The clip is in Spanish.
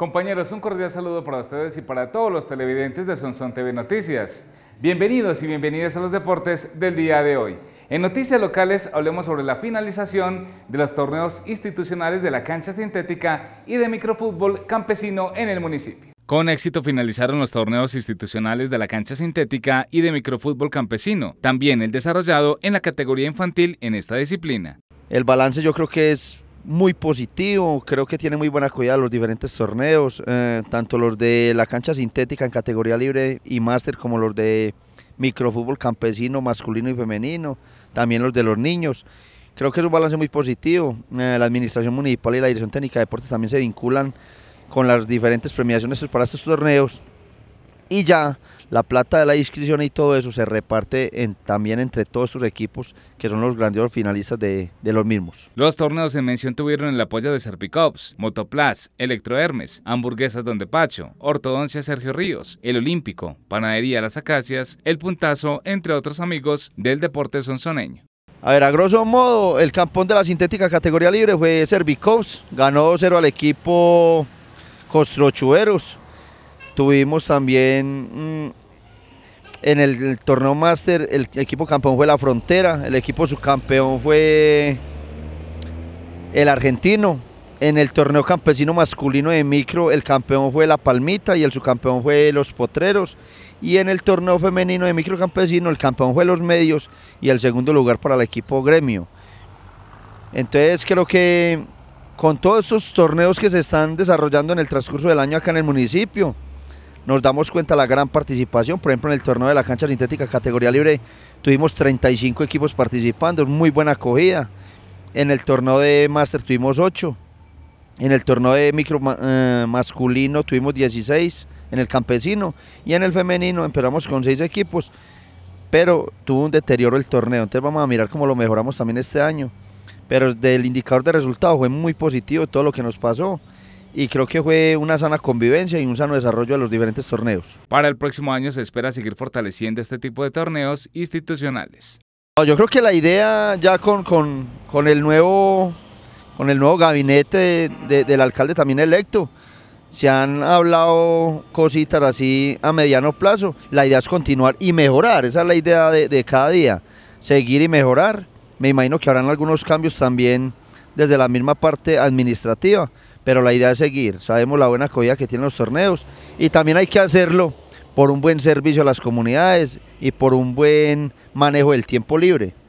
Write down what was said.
Compañeros, un cordial saludo para ustedes y para todos los televidentes de Sonson TV Noticias. Bienvenidos y bienvenidas a los deportes del día de hoy. En noticias locales hablemos sobre la finalización de los torneos institucionales de la cancha sintética y de microfútbol campesino en el municipio. Con éxito finalizaron los torneos institucionales de la cancha sintética y de microfútbol campesino, también el desarrollado en la categoría infantil en esta disciplina. El balance yo creo que es muy positivo, creo que tiene muy buena acogida los diferentes torneos, eh, tanto los de la cancha sintética en categoría libre y máster como los de microfútbol campesino, masculino y femenino, también los de los niños. Creo que es un balance muy positivo. Eh, la Administración Municipal y la Dirección Técnica de Deportes también se vinculan con las diferentes premiaciones para estos torneos y ya la plata de la inscripción y todo eso se reparte también entre todos sus equipos que son los grandiosos finalistas de, los mismos. Los torneos en mención tuvieron el apoyo de Servicops, Motoplas, Electro Hermes, Hamburguesas Donde Pacho, Ortodoncia Sergio Ríos, El Olímpico, Panadería Las Acacias, El Puntazo, entre otros amigos del deporte sonsoneño. A ver, a grosso modo, el campón de la sintética categoría libre fue Servicops, ganó 2-0 al equipo Costrochueros, Tuvimos también mm, en el, torneo máster, el equipo campeón fue La Frontera, el equipo subcampeón fue el argentino. En el torneo campesino masculino de micro, el campeón fue La Palmita y el subcampeón fue Los Potreros. Y en el torneo femenino de micro campesino, el campeón fue Los Medios y el segundo lugar para el equipo gremio. Entonces creo que con todos estos torneos que se están desarrollando en el transcurso del año acá en el municipio, nos damos cuenta de la gran participación. Por ejemplo, en el torneo de la cancha sintética categoría libre tuvimos 35 equipos participando, muy buena acogida. En el torneo de máster tuvimos 8. En el torneo de micro eh, masculino tuvimos 16. En el campesino y en el femenino empezamos con 6 equipos. Pero tuvo un deterioro el torneo. Entonces vamos a mirar cómo lo mejoramos también este año. Pero del indicador de resultados fue muy positivo todo lo que nos pasó y creo que fue una sana convivencia y un sano desarrollo de los diferentes torneos. Para el próximo año se espera seguir fortaleciendo este tipo de torneos institucionales. Yo creo que la idea ya con, con, el, nuevo, con el nuevo gabinete del alcalde también electo, se han hablado cositas así a mediano plazo. La idea es continuar y mejorar, esa es la idea de, de cada día, seguir y mejorar. Me imagino que habrán algunos cambios también desde la misma parte administrativa, pero la idea es seguir, sabemos la buena acogida que tienen los torneos y también hay que hacerlo por un buen servicio a las comunidades y por un buen manejo del tiempo libre.